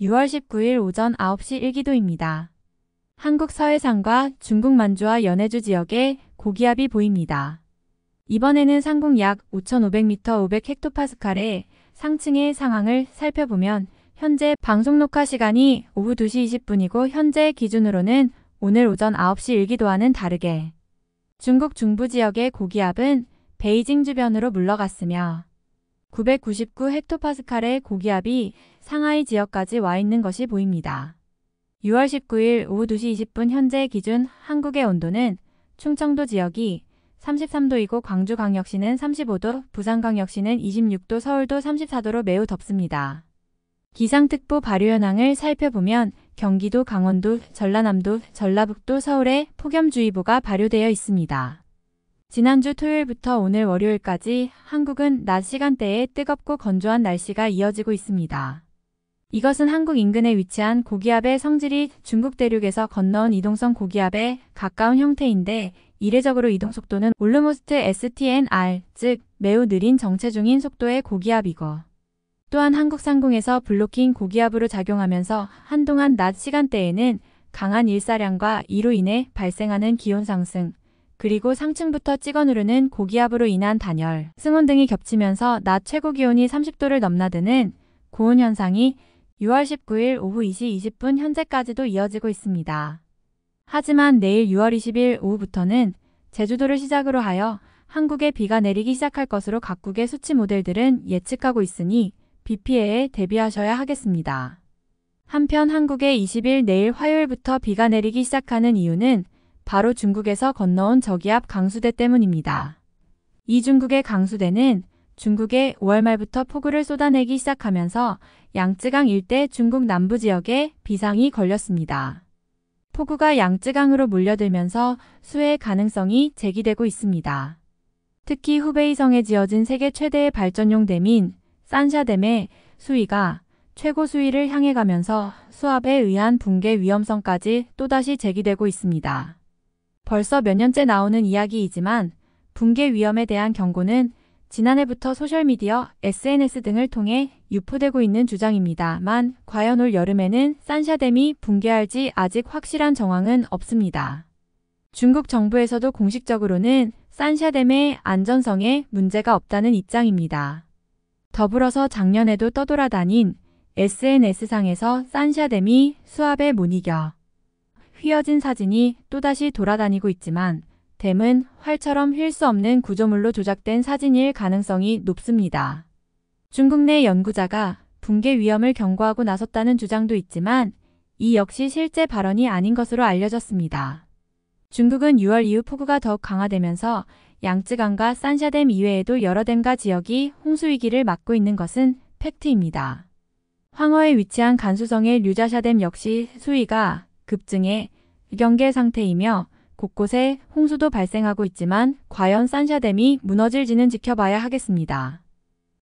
6월 19일 오전 9시 1기도입니다. 한국 서해상과 중국 만주와 연해주 지역에 고기압이 보입니다. 이번에는 상공 약 5,500m 500헥토파스칼의 상층의 상황을 살펴보면 현재 방송 녹화 시간이 오후 2시 20분이고 현재 기준으로는 오늘 오전 9시 1기도와는 다르게 중국 중부 지역의 고기압은 베이징 주변으로 물러갔으며 999 헥토파스칼의 고기압이 상하이 지역까지 와 있는 것이 보입니다. 6월 19일 오후 2시 20분 현재 기준 한국의 온도는 충청도 지역이 33도이고 광주광역시는 35도, 부산광역시는 26도, 서울도 34도로 매우 덥습니다. 기상특보 발효 현황을 살펴보면 경기도, 강원도, 전라남도, 전라북도, 서울에 폭염주의보가 발효되어 있습니다. 지난주 토요일부터 오늘 월요일까지 한국은 낮 시간대에 뜨겁고 건조한 날씨가 이어지고 있습니다. 이것은 한국 인근에 위치한 고기압의 성질이 중국 대륙에서 건너온 이동성 고기압에 가까운 형태인데 이례적으로 이동 속도는 올르모스트 STNR, 즉 매우 느린 정체 중인 속도의 고기압이고 또한 한국 상공에서 블로킹 고기압으로 작용하면서 한동안 낮 시간대에는 강한 일사량과 이로 인해 발생하는 기온 상승, 그리고 상층부터 찍어 누르는 고기압으로 인한 단열, 승온 등이 겹치면서 낮 최고 기온이 30도를 넘나드는 고온 현상이 6월 19일 오후 2시 20분 현재까지도 이어지고 있습니다. 하지만 내일 6월 20일 오후부터는 제주도를 시작으로 하여 한국에 비가 내리기 시작할 것으로 각국의 수치 모델들은 예측하고 있으니 비 피해에 대비하셔야 하겠습니다. 한편 한국에 20일 내일 화요일부터 비가 내리기 시작하는 이유는 바로 중국에서 건너온 저기압 강수대 때문입니다. 이 중국의 강수대는 중국에 5월 말부터 폭우를 쏟아내기 시작하면서 양쯔강 일대 중국 남부 지역에 비상이 걸렸습니다. 폭우가 양쯔강으로 물려들면서 수해 가능성이 제기되고 있습니다. 특히 후베이성에 지어진 세계 최대의 발전용 댐인 산샤댐의 수위가 최고 수위를 향해 가면서 수압에 의한 붕괴 위험성까지 또다시 제기되고 있습니다. 벌써 몇 년째 나오는 이야기이지만 붕괴 위험에 대한 경고는 지난해부터 소셜미디어, SNS 등을 통해 유포되고 있는 주장입니다만 과연 올 여름에는 산샤댐이 붕괴할지 아직 확실한 정황은 없습니다. 중국 정부에서도 공식적으로는 산샤댐의 안전성에 문제가 없다는 입장입니다. 더불어서 작년에도 떠돌아다닌 SNS상에서 산샤댐이 수압에 못 이겨 휘어진 사진이 또다시 돌아다니고 있지만 댐은 활처럼 휠 수 없는 구조물로 조작된 사진일 가능성이 높습니다. 중국 내 연구자가 붕괴 위험을 경고하고 나섰다는 주장도 있지만 이 역시 실제 발언이 아닌 것으로 알려졌습니다. 중국은 6월 이후 폭우가 더욱 강화되면서 양쯔강과 산샤댐 이외에도 여러 댐과 지역이 홍수 위기를 맞고 있는 것은 팩트입니다. 황허에 위치한 간수성의 류자샤댐 역시 수위가 급증해 경계 상태이며 곳곳에 홍수도 발생하고 있지만 과연 산샤댐이 무너질지는 지켜봐야 하겠습니다.